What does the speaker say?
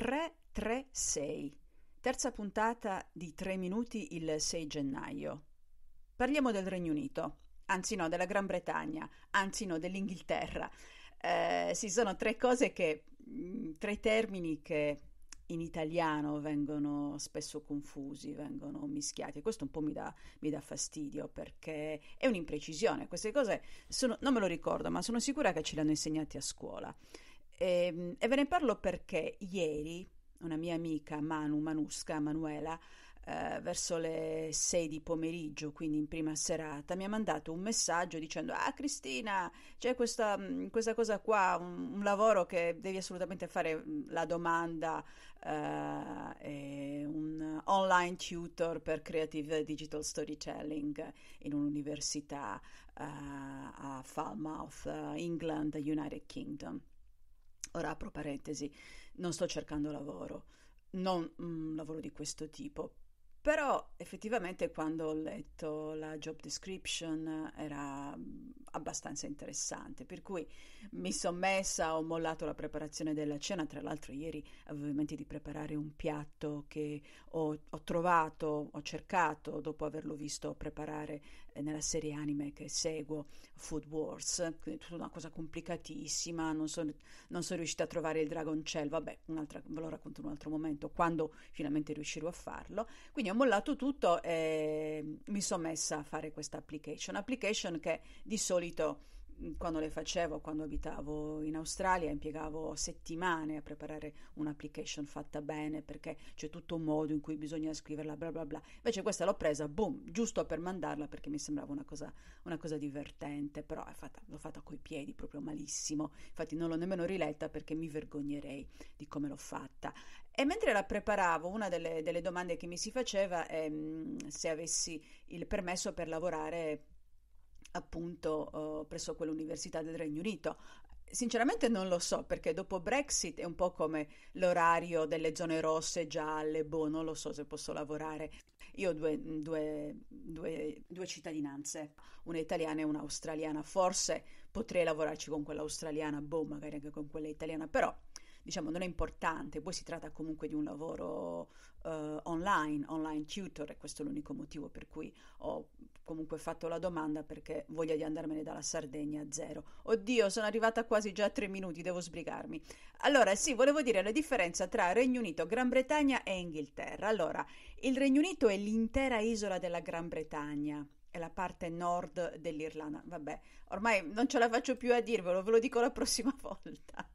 336. Terza puntata di 3 minuti il 6 gennaio. Parliamo del Regno Unito, anzi no, della Gran Bretagna, anzi no, dell'Inghilterra. Eh, ci sono tre cose che, mm, tre termini che in italiano vengono spesso confusi, vengono mischiati e questo un po' mi dà, mi dà, fastidio perché è un'imprecisione, queste cose sono, non me lo ricordo ma sono sicura che ce le hanno insegnate a scuola. E, ehm, e ve ne parlo perché ieri una mia amica Manu Manusca, Manuela, eh, verso le 6 di pomeriggio, quindi in prima serata, mi ha mandato un messaggio dicendo Ah Cristina, c'è questa, mm, questa cosa qua, un, un, lavoro che devi assolutamente fare mm, la domanda, è eh, un online tutor per Creative Digital Storytelling in un'università eh, a Falmouth, eh, England, United Kingdom. Ora apro parentesi, non sto cercando lavoro, non un mm, lavoro di questo tipo, però effettivamente quando ho letto la job description era mm, abbastanza interessante, per cui mi sono messa, ho mollato la preparazione della cena, tra l'altro ieri avevo in mente di preparare un piatto che ho, ho trovato, ho cercato dopo averlo visto preparare eh, nella serie anime che seguo, Food Wars, quindi tutta una cosa complicatissima, non sono, non sono riuscita a trovare il dragoncell, vabbè, un'altra, ve lo racconto in un altro momento, quando finalmente riuscirò a farlo, quindi ho mollato tutto e mi sono messa a fare questa application, application che di solito solito mm, quando le facevo, quando abitavo in Australia, impiegavo settimane a preparare un'application fatta bene perché c'è tutto un modo in cui bisogna scriverla, bla bla bla. Invece questa l'ho presa, boom, giusto per mandarla perché mi sembrava una cosa, una cosa divertente, però fatta, l'ho fatta coi piedi proprio malissimo. Infatti non l'ho nemmeno riletta perché mi vergognerei di come l'ho fatta. E mentre la preparavo, una delle, delle domande che mi si faceva è mm, se avessi il permesso per lavorare appunto eh, presso quell'università del Regno Unito. Sinceramente non lo so perché dopo Brexit è un po' come l'orario delle zone rosse, gialle, boh, non lo so se posso lavorare. Io ho due, due, due, due cittadinanze, una italiana e una australiana, forse potrei lavorarci con quella australiana, boh, magari anche con quella italiana, però diciamo, non è importante, poi si tratta comunque di un lavoro uh, online, online tutor e questo è l'unico motivo per cui ho comunque fatto la domanda perché voglia di andarmene dalla Sardegna a zero. Oddio, sono arrivata quasi già a tre minuti, devo sbrigarmi. Allora, sì, volevo dire la differenza tra Regno Unito, Gran Bretagna e Inghilterra. Allora, il Regno Unito è l'intera isola della Gran Bretagna È la parte nord dell'Irlanda. Vabbè, ormai non ce la faccio più a dirvelo, ve lo dico la prossima volta.